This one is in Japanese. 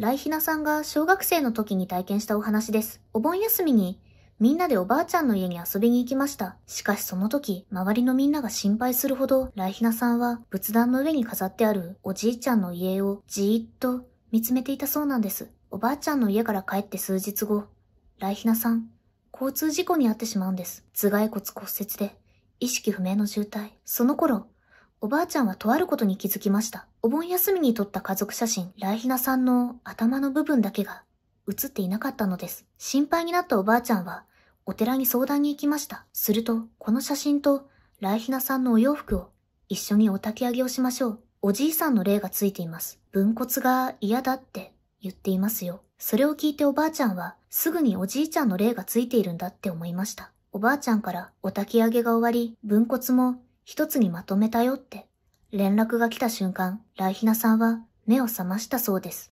ライヒナさんが小学生の時に体験したお話です。お盆休みに、みんなでおばあちゃんの家に遊びに行きました。しかしその時、周りのみんなが心配するほど、ライヒナさんは仏壇の上に飾ってあるおじいちゃんの家をじーっと見つめていたそうなんです。おばあちゃんの家から帰って数日後、ライヒナさん、交通事故に遭ってしまうんです。頭蓋骨骨折で、意識不明の重体。その頃、おばあちゃんはとあることに気づきました。お盆休みに撮った家族写真、ライヒナさんの頭の部分だけが写っていなかったのです。心配になったおばあちゃんは、お寺に相談に行きました。すると、この写真と、ライヒナさんのお洋服を一緒にお焚き上げをしましょう。おじいさんの霊がついています。分骨が嫌だって言っていますよ。それを聞いておばあちゃんは、すぐにおじいちゃんの霊がついているんだって思いました。おばあちゃんからお焚き上げが終わり、分骨も一つにまとめたよって連絡が来た瞬間、ライヒナさんは目を覚ましたそうです。